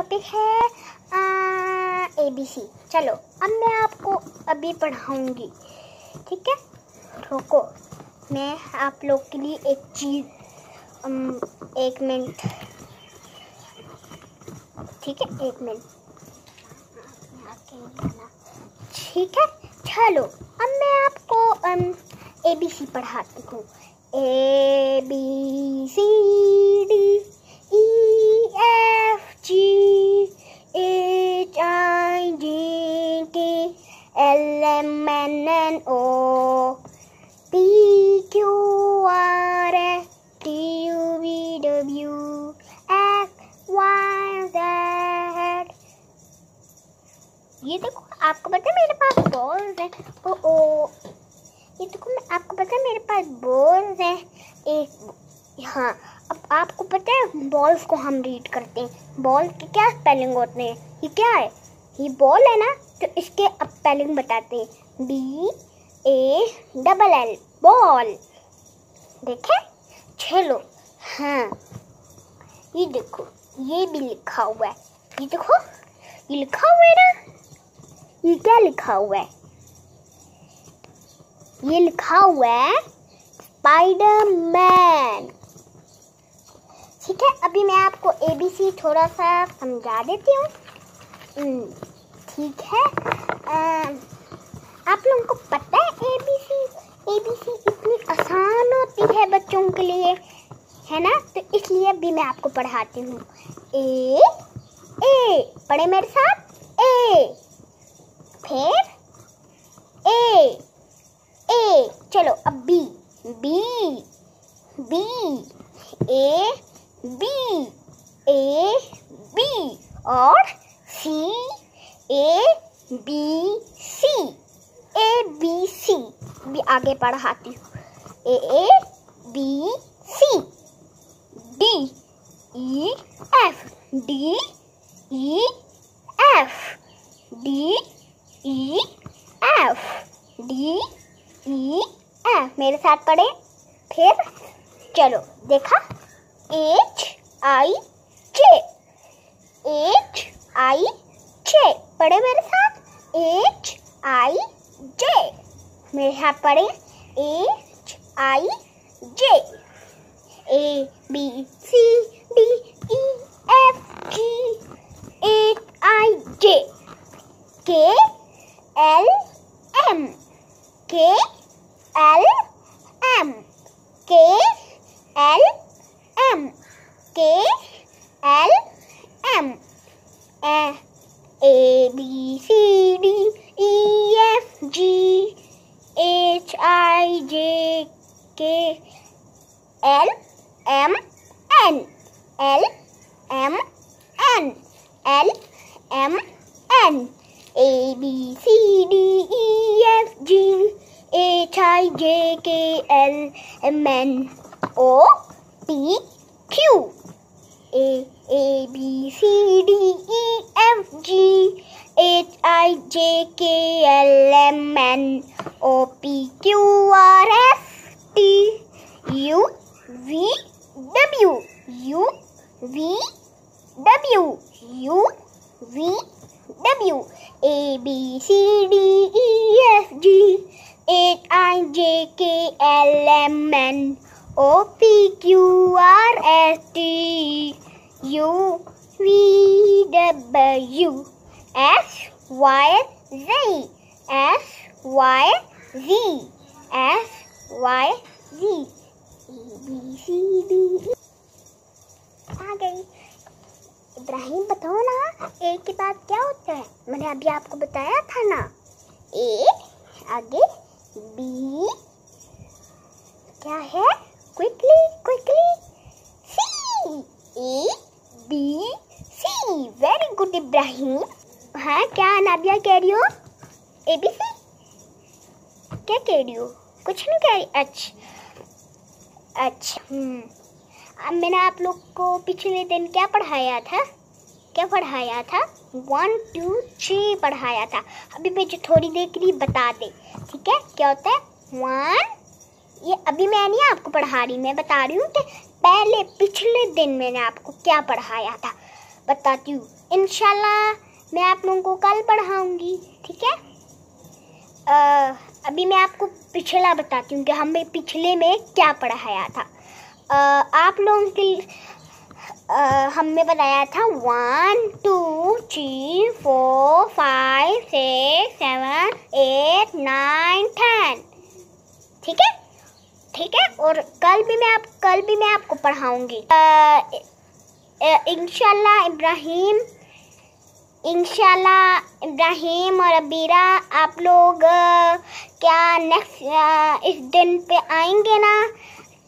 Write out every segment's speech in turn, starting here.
topic है ए B सी चलो अब मैं आपको अभी पढ़ाऊंगी ठीक है रोको मैं आप लोग के लिए एक चीज़ एक मिनट ठीक है एक मिनट ठीक है चलो अब मैं आपको ए बी सी पढ़ाती हूँ ए बी सी आपको पता है मेरे पास बॉल्स है ओ ओ ये देखो मैं आपको पता है मेरे पास बॉल्स हैं एक हाँ अब आपको पता है बॉल्स को हम रीड करते हैं बॉल के क्या स्पेलिंग होते हैं ये क्या है ये बॉल है ना तो इसके अब स्पेलिंग बताते हैं B A double L ball देखे चलो हाँ ये देखो ये भी लिखा हुआ है ये देखो ये लिखा हुआ है ना ये क्या लिखा हुआ है ये लिखा हुआ है स्पाइडर मैन ठीक है अभी मैं आपको एबीसी थोड़ा सा समझा देती हूँ हम्म, ठीक है आ, आप लोगों को पता है एबीसी एबीसी इतनी आसान होती है बच्चों के लिए है ना तो इसलिए अभी मैं आपको पढ़ाती हूँ ए ए पढ़े मेरे साथ ए फिर ए ए चलो अब B B B A B A B और C A B C A B सी भी आगे पढ़ाती हूँ A A B C D E F D E F D E F D E F मेरे साथ पढ़े फिर चलो देखा H I J H I जे पढ़े मेरे साथ एच आई जे मेरे साथ पढ़े H I J A B C D E F G H I J K L M K L M K L M K L M A A B C D E F G H I J K L M N L M N L M N a B C D E F G H I J K L M N O P Q A A B C D E F G H I J K L M N O P Q R S T U V W U V W U V W A B C D E F G H I J K L M N O P Q R S T U V W X Y Z S Y Z S Y Z A B C D E Ibrahim बताओ ना ए के बाद क्या होता है मैंने अभी आपको बताया था ना ए आगे बी क्या है quickly quickly C A B C very good Ibrahim हाँ क्या नाबिया कह रही हो ए बी सी क्या कह रही हो कुछ नहीं कह रही अच्छा अच्छा मैंने आप लोग को पिछले दिन क्या पढ़ाया था क्या पढ़ाया था वन टू थ्री पढ़ाया था अभी मुझे थोड़ी देर के लिए बता दे ठीक है क्या होता है वन ये अभी मैं नहीं आपको पढ़ा रही मैं बता रही हूँ कि पहले पिछले दिन मैंने आपको क्या पढ़ाया था बताती हूँ इन मैं आप लोगों को कल पढ़ाऊँगी ठीक है आ, अभी मैं आपको पिछला बताती हूँ कि हमें पिछले में क्या पढ़ाया था आप लोगों के हमने बताया था one two three four five six seven eight nine ten ठीक है ठीक है और कल भी मैं आप कल भी मैं आपको पढ़ाऊंगी इनशाला इब्राहिम इनशाला इब्राहिम और अबीरा आप लोग क्या नेक्स्ट इस दिन पे आएंगे ना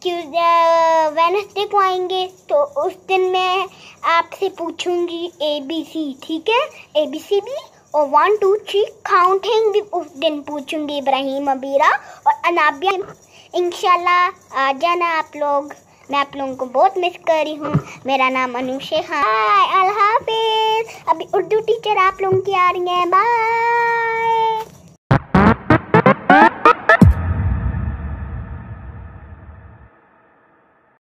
वेनसडे को आएंगे तो उस दिन मैं आपसे पूछूंगी ए बी सी ठीक है ए बी सी भी और वन टू थ्री काउंटिंग भी उस दिन पूछूंगी इब्राहिम अबीरा और अनाबिया इनशाला आ जाना आप लोग मैं आप लोगों को बहुत मिस कर रही हूँ मेरा नाम अनुषे हाय अल्लाह हाफिज अभी उर्दू टीचर आप लोगों की आ रही हैं बाय